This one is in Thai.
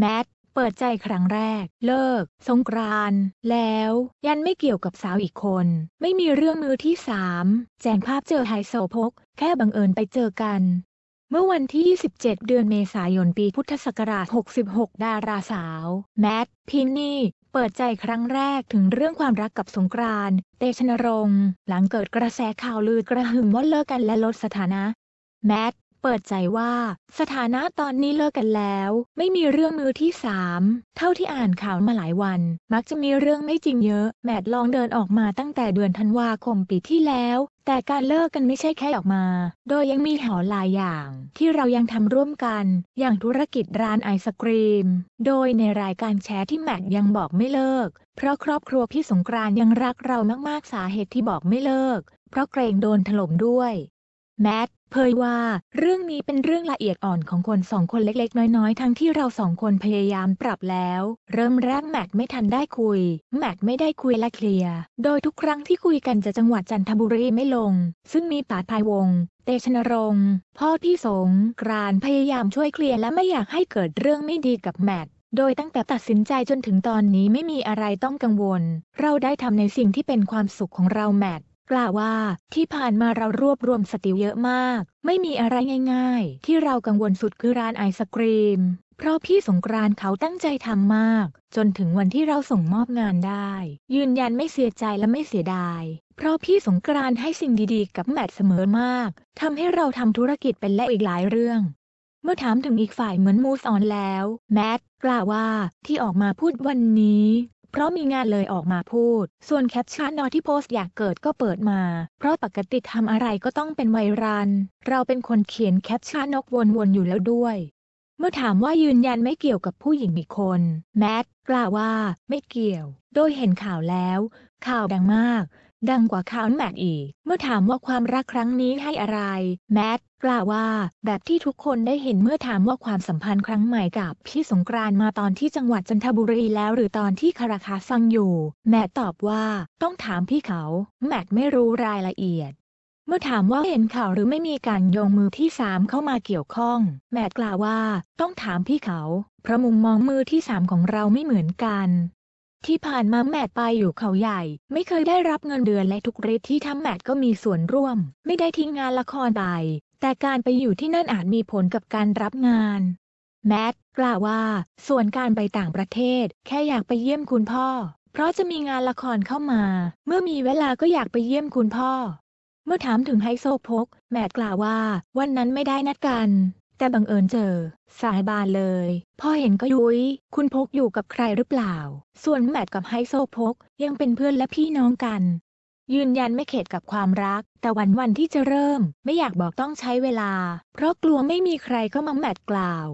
แมทเปิดใจครั้งแรก เลิกสงกรานแล้ว ยันไม่เกี่ยวกับสาวอีกคน ไม่มีเรื่องมือที่สามแจงภาพเจอไฮโซพก แค่บังเอิญไปเจอกัน เมื่อวันที่ 27 เดือนเมษายนปี พุทธศักราช 66 ดาราสาว แมทพินนี่ เปิดใจครั้งแรกถึงเรื่องความรักกับสงกรานเตชนรงค์ หลังเกิดกระแสข่าวลือกระหึ่มว่าเลิกกัน และลดสถานะแมทเปิดใจว่า สถานะตอนนี้เลิกกันแล้ว ไม่มีเรื่องมือที่สามเท่าที่อ่านข่าวมาหลายวัน มักจะมีเรื่องไม่จริงเยอะ แมดลองเดินออกมาตั้งแต่เดือนธันวาคมปีที่แล้ว แต่การเลิกกันไม่ใช่แค่ออกมา โดยยังมีหอหลายอย่าง ที่เรายังทำร่วมกัน อย่างธุรกิจร้านไอศกรีม โดยในรายการแชร์ที่แมดยังบอกไม่เลิก เพราะครอบครัวพี่สงกรานยังรักเรามากๆสาเหตุที่บอกไม่เลิก เพราะเกรงโดนถล่มด้วยแมทเผยว่าเรื่องนี้เป็นเรื่องละเอียดอ่อนของคนสองคนเล็กๆ น้อยๆ ทั้งที่เราสองคนพยายามปรับแล้ว เริ่มแรกแมทไม่ทันได้คุยแมทไม่ได้คุยและเคลียร์โดยทุกครั้งที่คุยกันจะจังหวัดจันทบุรีไม่ลง ซึ่งมีป่าพายวงเตชนรงค์ พ่อพี่สงกรานพยายามช่วยเคลียร์และไม่อยากให้เกิดเรื่องไม่ดีกับแมทโดยตั้งแต่ตัดสินใจจนถึงตอนนี้ไม่มีอะไรต้องกังวล เราได้ทำในสิ่งที่เป็นความสุขของเราแมทลลาว่าที่ผ่านมาเรารวบรวมสติเยอะมาก ไม่มีอะไรง่ายๆที่เรากังวลสุดคือร้านไอศกรีม เพราะพี่สงกรานเขาตั้งใจทำมาก จนถึงวันที่เราส่งมอบงานได้ ยืนยันไม่เสียใจและไม่เสียดาย เพราะพี่สงกรานให้สิ่งดีๆ กับแมทเสมอมากทำให้เราทำธุรกิจเป็นและอีกหลายเรื่อง เมื่อถามถึงอีกฝ่ายเหมือนมูสออนแล้ว แมทกล่าวว่าที่ออกมาพูดวันนี้เพราะมีงานเลยออกมาพูด ส่วนแคปชั่นนอที่โพสต์อยากเกิดก็เปิดมา เพราะปกติทำอะไรก็ต้องเป็นไวรัน เราเป็นคนเขียนแคปชั่นนกวนๆ อยู่แล้วด้วย เมื่อถามว่ายืนยันไม่เกี่ยวกับผู้หญิงอีกคน แมกกล่าวว่าไม่เกี่ยว โดยเห็นข่าวแล้ว ข่าวดังมากดังกว่าคาวแมทอีก เมื่อถามว่าความรักครั้งนี้ให้อะไร แมท กล่าวว่าแบบที่ทุกคนได้เห็นเมื่อถามว่าความสัมพันธ์ครั้งใหม่กับพี่สงกรานมาตอนที่จังหวัดจันทบุรีแล้ว หรือตอนที่คาราคาซังอยู่ แมทตอบว่าต้องถามพี่เขา แมทไม่รู้รายละเอียด เมื่อถามว่าเห็นข่าวหรือไม่มีการโยงมือที่สามเข้ามาเกี่ยวข้อง แมทกล่าวว่าต้องถามพี่เขา เพราะมุมมองมือที่สามของเราไม่เหมือนกันที่ผ่านมาแมทไปอยู่เขาใหญ่ ไม่เคยได้รับเงินเดือนและทุกฤทธิ์ที่ทำแมทก็มีส่วนร่วม ไม่ได้ทิ้งงานละครไปแต่การไปอยู่ที่นั่นอาจมีผลกับการรับงานแมทกล่าวว่า ส่วนการไปต่างประเทศ แค่อยากไปเยี่ยมคุณพ่อ เพราะจะมีงานละครเข้ามา เมื่อมีเวลาก็อยากไปเยี่ยมคุณพ่อ เมื่อถามถึงไฮโซพก แมทกล่าวว่า วันนั้นไม่ได้นัดกันแต่บังเอิญเจอ สายบานเลยพอเห็นก็ยุย้ยคุณพกอยู่กับใครหรือเปล่า ส่วนแมทกับไฮโซพก ยังเป็นเพื่อนและพี่น้องกัน ยืนยันไม่เข็ดกับความรัก แต่วันวันที่จะเริ่มไม่อยากบอกต้องใช้เวลา เพราะกลัวไม่มีใครเข้ามาแมทกล่าว